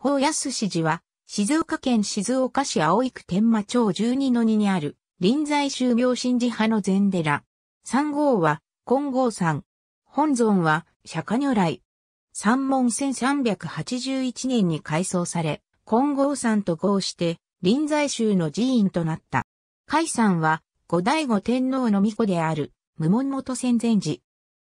法安市寺は、静岡県静岡市葵区天馬町12の2にある、臨済宗明神寺派の禅寺。三号は、金剛山。本尊は、釈迦如来。三門1381年に改装され、金剛山と合して、臨済宗の寺院となった。海山は、後醍醐天皇の御子である、無門元仙禅寺。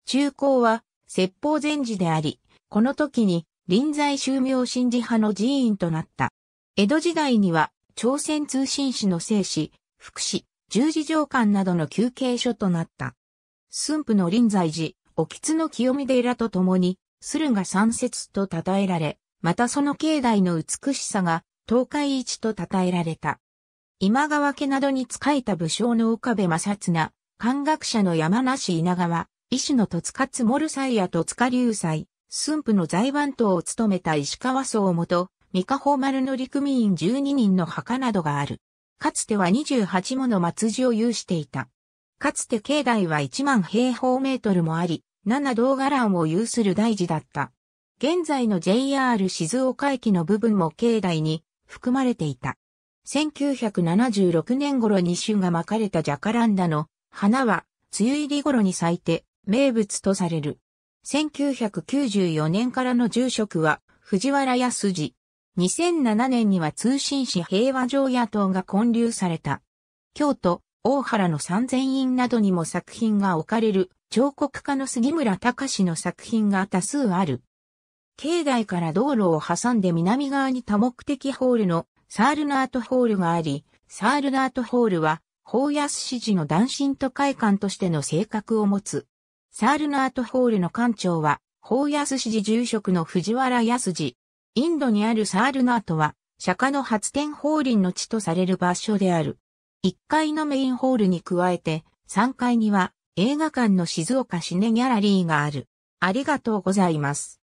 中高は、説法禅寺であり、この時に、臨済宗明神寺派の寺院となった。江戸時代には、朝鮮通信使の聖使、福祉、十字上官などの休憩所となった。駿府の臨済寺、お津の清見寺と共に、駿河三節と称えられ、またその境内の美しさが、東海一と称えられた。今川家などに仕えた武将の岡部正綱、漢学者の山梨稲川、医師の戸塚津森斎や戸塚流斎、駿府の財番頭を務めた石川荘元、三河穂丸の陸民員12人の墓などがある。かつては28もの末寺を有していた。かつて境内は1万平方メートルもあり、7道伽藍を有する大事だった。現在の JR 静岡駅の部分も境内に含まれていた。1976年頃に種が巻かれたジャカランダの花は梅雨入り頃に咲いて名物とされる。1994年からの住職は藤原康次。2007年には通信誌平和上野党が建立された。京都、大原の三千院などにも作品が置かれる彫刻家の杉村隆の作品が多数ある。境内から道路を挟んで南側に多目的ホールのサールナートホールがあり、サールナートホールは、法安支持の男神都会館としての性格を持つ。サールナートホールの館長は、法安寺住職の藤原安次。インドにあるサールナートは、釈迦の発展法輪の地とされる場所である。1階のメインホールに加えて、3階には映画館の静岡シネギャラリーがある。ありがとうございます。